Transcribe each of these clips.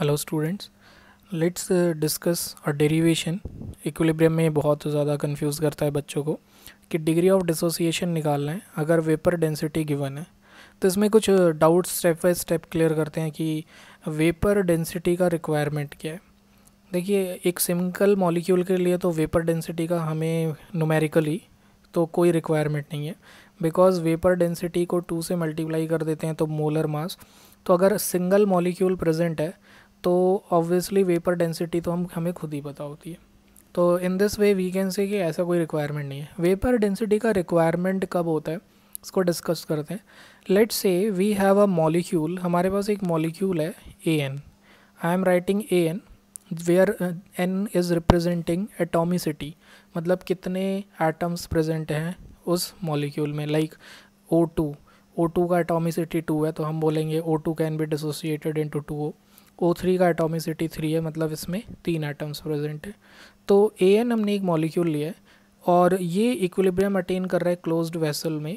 hello students let's discuss a derivation equilibrium में बहुत ज़्यादा कंफ्यूज करता है बच्चों को कि डिग्री ऑफ डिसोसिएशन निकालना है अगर वेपर डेंसिटी गिवन है तो इसमें कुछ doubt step by step clear करते हैं कि वेपर डेंसिटी का रिक्वायरमेंट क्या है देखिए एक सिंपल मॉलिक्यूल के लिए तो वेपर डेंसिटी का हमें नुमेरिकली तो कोई रिक्वायरमेंट नहीं है बिकॉज वेपर डेंसिटी को टू से मल्टीप्लाई कर देते हैं तो मोलर मास तो अगर सिंगल मॉलिक्यूल प्रेजेंट है तो ऑब्वियसली वेपर डेंसिटी तो हम हमें खुद ही पता होती है तो in this way we can say कि ऐसा कोई रिक्वायरमेंट नहीं है वेपर डेंसिटी का रिक्वायरमेंट कब होता है इसको डिस्कस करते हैं let's say we have a molecule हमारे पास एक मॉलिक्यूल है A N I am writing A N where N is representing atomicity मतलब कितने एटम्स प्रेजेंट हैं उस मॉलिक्यूल में like O two O two का एटोमिसिटी टू है तो हम बोलेंगे O two can be dissociated into two O O three का एटोमिसिटी थ्री है मतलब इसमें तीन एटम्स प्रेजेंट है तो ए एन हमने एक मॉलिक्यूल लिया है और ये इक्विलिब्रियम अटेन कर रहा है क्लोज्ड वेसल में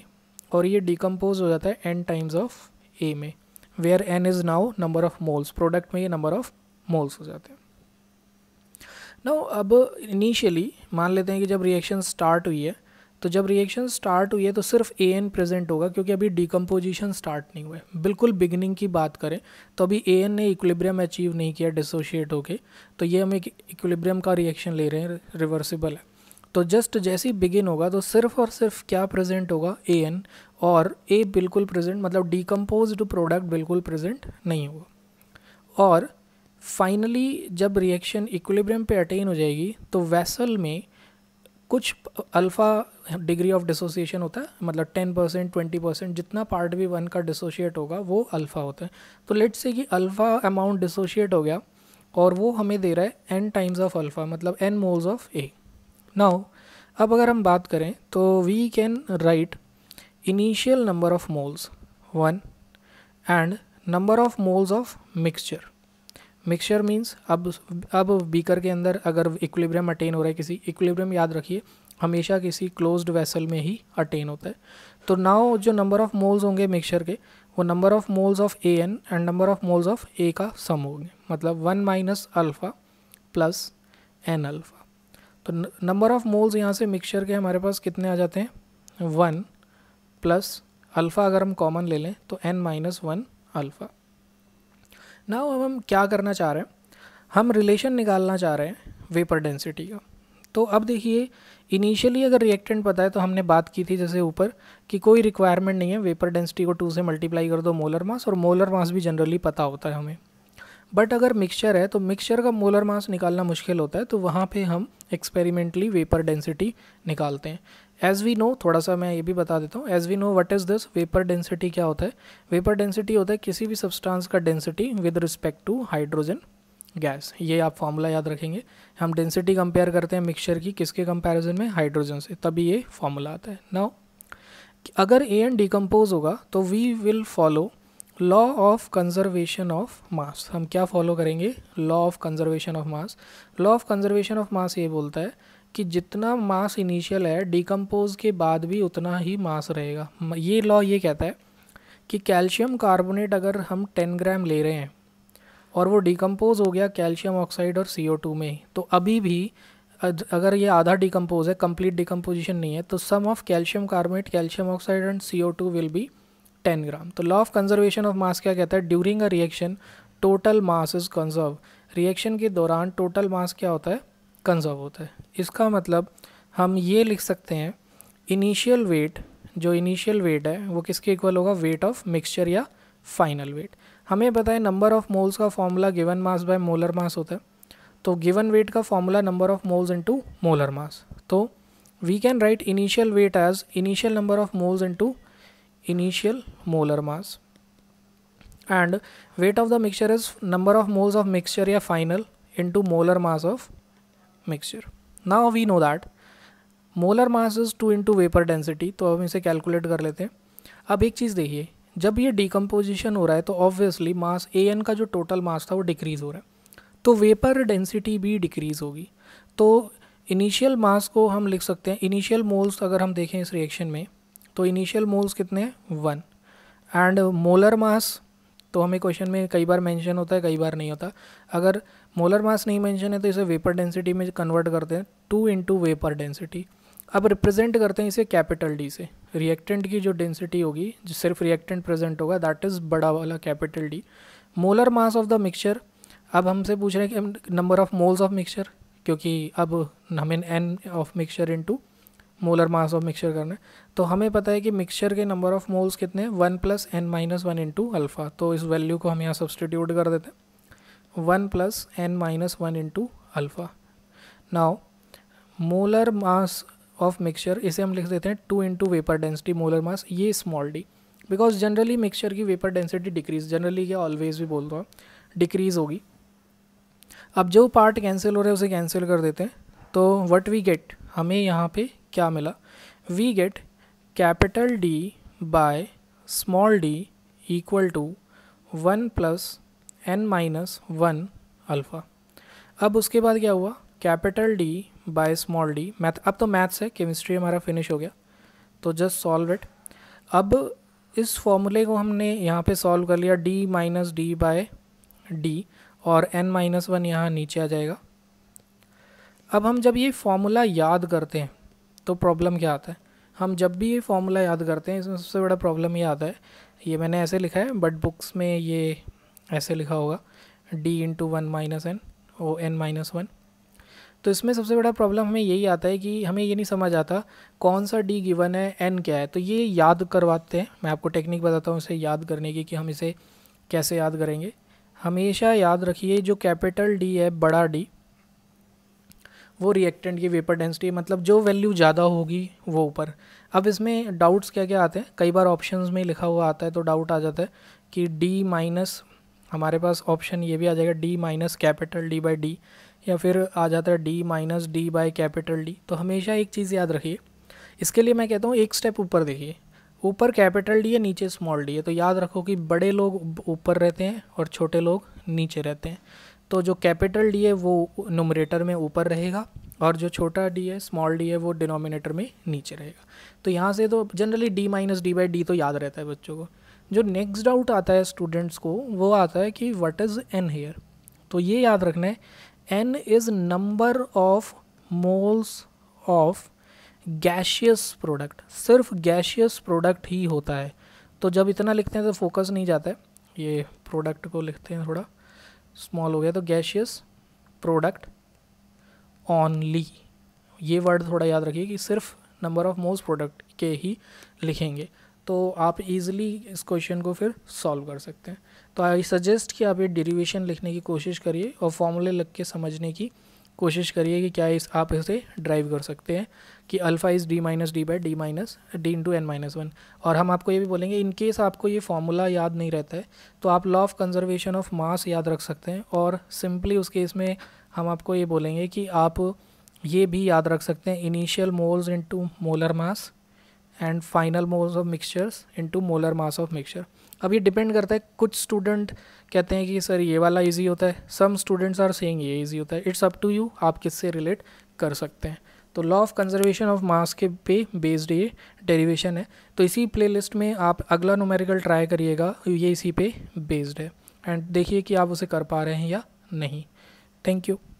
और ये डिकम्पोज हो जाता है एन टाइम्स ऑफ ए में where N is now number of moles product में ये नंबर ऑफ मोल्स हो जाते हैं ना अब इनिशियली मान लेते हैं कि जब रिएक्शन स्टार्ट हुई है तो जब रिएक्शन स्टार्ट हुई है तो सिर्फ ए एन प्रेजेंट होगा क्योंकि अभी डिकम्पोजिशन स्टार्ट नहीं हुआ है बिल्कुल बिगनिंग की बात करें तो अभी ए एन ने इक्विलिब्रियम अचीव नहीं किया डिसोशिएट होके तो ये हम एक इक्विलिब्रियम का रिएक्शन ले रहे हैं रिवर्सिबल है तो जस्ट जैसे ही बिगिन होगा तो सिर्फ और सिर्फ क्या प्रेजेंट होगा ए एन और ए बिल्कुल प्रेजेंट मतलब डिकम्पोज प्रोडक्ट बिल्कुल प्रेजेंट नहीं होगा और फाइनली जब रिएक्शन इक्विलिब्रियम पे अटेन हो जाएगी तो वेसल में कुछ अल्फ़ा डिग्री ऑफ डिसोसिएशन होता है मतलब टेन परसेंट ट्वेंटी परसेंट जितना पार्ट भी वन का डिसोशिएट होगा वो अल्फ़ा होता है तो लेट्स से कि अल्फ़ा अमाउंट डिसोशिएट हो गया और वो हमें दे रहा है एन टाइम्स ऑफ अल्फ़ा मतलब n moles of A now अब अगर हम बात करें तो we can write initial number of moles one and number of moles of mixture mixture means अब अब बीकर के अंदर अगर इक्विलिब्रियम अटेन हो रहा है किसी इक्विलिब्रियम याद रखिए हमेशा किसी क्लोज्ड वेसल में ही अटेन होता है तो नाउ जो नंबर ऑफ मोल्स होंगे मिक्सचर के वो number of moles of A n and number of moles of A का सम होंगे मतलब one minus alpha plus n alpha तो नंबर ऑफ मोल्स यहाँ से मिक्सचर के हमारे पास कितने आ जाते हैं वन प्लस अल्फ़ा अगर हम कॉमन ले लें तो एन माइनस वन अल्फ़ा ना अब हम क्या करना चाह रहे हैं हम रिलेशन निकालना चाह रहे हैं वेपर डेंसिटी का तो अब देखिए इनिशियली अगर रिएक्टेंट पता है तो हमने बात की थी जैसे ऊपर कि कोई रिक्वायरमेंट नहीं है वेपर डेंसिटी को टू से मल्टीप्लाई कर दो मोलर मास और मोलर मास भी जनरली पता होता है हमें बट अगर मिक्सचर है तो मिक्सचर का मोलर मास निकालना मुश्किल होता है तो वहाँ पे हम एक्सपेरिमेंटली वेपर डेंसिटी निकालते हैं एज वी नो थोड़ा सा मैं ये भी बता देता हूँ as we know what is this vapour density क्या होता है वेपर डेंसिटी होता है किसी भी सब्सटेंस का density with respect to hydrogen gas ये आप फॉर्मूला याद रखेंगे हम डेंसिटी कंपेयर करते हैं मिक्सचर की किसके कंपैरिजन में हाइड्रोजन से तभी ये फॉर्मूला आता है नाउ अगर ए एन डिकम्पोज होगा तो we will follow law of conservation of mass हम क्या फॉलो करेंगे law of conservation of mass law of conservation of mass ये बोलता है कि जितना मास इनिशियल है डिकम्पोज के बाद भी उतना ही मास रहेगा ये लॉ ये कहता है कि कैल्शियम कार्बोनेट अगर हम 10 ग्राम ले रहे हैं और वो डिकम्पोज हो गया कैल्शियम ऑक्साइड और सी में तो अभी भी अगर ये आधा डिकम्पोज है कंप्लीट डिकम्पोजिशन नहीं है तो sum of calcium carbonate calcium oxide and C will be ten gram तो law of conservation of mass क्या कहता है during a reaction total mass is conserve reaction के दौरान टोटल मास क्या होता है कंजर्व होता है इसका मतलब हम ये लिख सकते हैं इनिशियल वेट जो इनिशियल वेट है वो किसके इक्वल होगा वेट ऑफ मिक्सचर या फाइनल वेट हमें पता है नंबर ऑफ मोल्स का formula given mass by molar mass होता है तो गिवन वेट का formula number of moles into molar mass तो we can write initial weight as initial number of moles into initial molar mass and weight of the mixture is number of moles of mixture या final into molar mass of mixture now we know that molar mass is 2 into vapor density तो हम इसे calculate कर लेते हैं अब एक चीज़ देखिए जब ये डिकम्पोजिशन हो रहा है तो ऑब्वियसली मास ए एन का जो टोटल मास था वो डिक्रीज़ हो रहा है तो वेपर डेंसिटी भी डिक्रीज़ होगी तो इनिशियल मास को हम लिख सकते हैं इनिशियल मोल्स अगर हम देखें इस रिएक्शन में तो इनिशियल मोल्स कितने हैं वन एंड मोलर मास तो हमें क्वेश्चन में कई बार मेंशन होता है कई बार नहीं होता अगर मोलर मास नहीं मेंशन है तो इसे वेपर डेंसिटी में कन्वर्ट करते हैं टू इंटू वेपर डेंसिटी अब रिप्रेजेंट करते हैं इसे कैपिटल डी से रिएक्टेंट की जो डेंसिटी होगी जो सिर्फ रिएक्टेंट प्रेजेंट होगा दैट इज़ बड़ा वाला capital D molar mass of the mixture अब हमसे पूछ रहे हैं कि number of moles of mixture क्योंकि अब हमें n of mixture into molar mass of mixture करना है तो हमें पता है कि मिक्सचर के नंबर ऑफ मोल्स कितने हैं one plus n minus one into alpha तो इस वैल्यू को हम यहाँ सब्सटीट्यूट कर देते हैं one plus n minus one into alpha now molar mass of mixture इसे हम लिख देते हैं two into vapour density molar mass ये small D because generally mixture की वेपर डेंसिटी डिक्रीज जनरली क्या ऑलवेज भी बोलता हूँ डिक्रीज होगी अब जो पार्ट कैंसिल हो रहे हैं उसे कैंसिल कर देते हैं तो वट वी गेट हमें यहाँ पे क्या मिला we get capital D by small D equal to one plus n minus one alpha अब उसके बाद क्या हुआ capital D by small D math अब तो मैथ्स है केमिस्ट्री हमारा फिनिश हो गया तो जस्ट सॉल्व इट अब इस फॉर्मूले को हमने यहाँ पे सॉल्व कर लिया D minus D by D और एन माइनस वन यहाँ नीचे आ जाएगा अब हम जब ये फॉर्मूला याद करते हैं तो प्रॉब्लम क्या आता है हम जब भी ये फॉर्मूला याद करते हैं इसमें सबसे बड़ा प्रॉब्लम ये आता है ये मैंने ऐसे लिखा है बट बुक्स में ये ऐसे लिखा होगा D into one minus n O n minus one तो इसमें सबसे बड़ा प्रॉब्लम हमें यही आता है कि हमें ये नहीं समझ आता कौन सा डी गिवन है एन क्या है तो ये याद करवाते हैं मैं आपको टेक्निक बताता हूँ इसे याद करने की कि हम इसे कैसे याद करेंगे हमेशा याद रखिए जो कैपिटल डी है बड़ा डी वो रिएक्टेंट की वेपर डेंसिटी मतलब जो वैल्यू ज़्यादा होगी वो ऊपर अब इसमें डाउट्स क्या क्या आते हैं कई बार ऑप्शंस में लिखा हुआ आता है तो डाउट आ जाता है कि डी माइनस हमारे पास ऑप्शन ये भी आ जाएगा D minus capital D by D या फिर आ जाता है D minus D by capital D तो हमेशा एक चीज़ याद रखिए इसके लिए मैं कहता हूँ एक स्टेप ऊपर देखिए ऊपर कैपिटल डी है नीचे स्मॉल डी है तो याद रखो कि बड़े लोग ऊपर रहते हैं और छोटे लोग नीचे रहते हैं तो जो कैपिटल डी है वो नोमरेटर में ऊपर रहेगा और जो छोटा डी है स्मॉल डी है वो डिनोमिनेटर में नीचे रहेगा तो यहाँ से तो generally D minus D by D तो याद रहता है बच्चों को जो नेक्स्ट डाउट आता है स्टूडेंट्स को वो आता है कि व्हाट इज़ एन हेयर तो ये याद रखना है n is number of moles of gaseous product सिर्फ गैशियस प्रोडक्ट ही होता है तो जब इतना लिखते हैं तो फोकस नहीं जाता है ये प्रोडक्ट को लिखते हैं थोड़ा स्मॉल हो गया तो गैशियस प्रोडक्ट ऑनली ये वर्ड थोड़ा याद रखिए कि सिर्फ नंबर ऑफ मोस्ट प्रोडक्ट के ही लिखेंगे तो आप इजीली इस क्वेश्चन को फिर सॉल्व कर सकते हैं तो आई सजेस्ट कि आप ये डेरिवेशन लिखने की कोशिश करिए और फॉर्मूले लग के समझने की कोशिश करिए कि क्या इस आप इसे ड्राइव कर सकते हैं कि alpha is D minus D by D minus D into n minus one और हम आपको ये भी बोलेंगे इन केस आपको ये फॉर्मूला याद नहीं रहता है तो आप law of conservation of mass याद रख सकते हैं और सिंपली उस केस में हम आपको ये बोलेंगे कि आप ये भी याद रख सकते हैं initial moles into molar mass and final moles of mixtures into molar mass of mixture अब ये डिपेंड करता है कुछ स्टूडेंट कहते हैं कि सर ये वाला ईजी होता है सम स्टूडेंट्स आर सेइंग ये ईजी होता है इट्स अप टू यू आप किससे रिलेट कर सकते हैं तो law of conservation of mass के पे बेस्ड ये डेरिवेशन है तो इसी प्लेलिस्ट में आप अगला नोमेरिकल ट्राई करिएगा ये इसी पे बेस्ड है एंड देखिए कि आप उसे कर पा रहे हैं या नहीं थैंक यू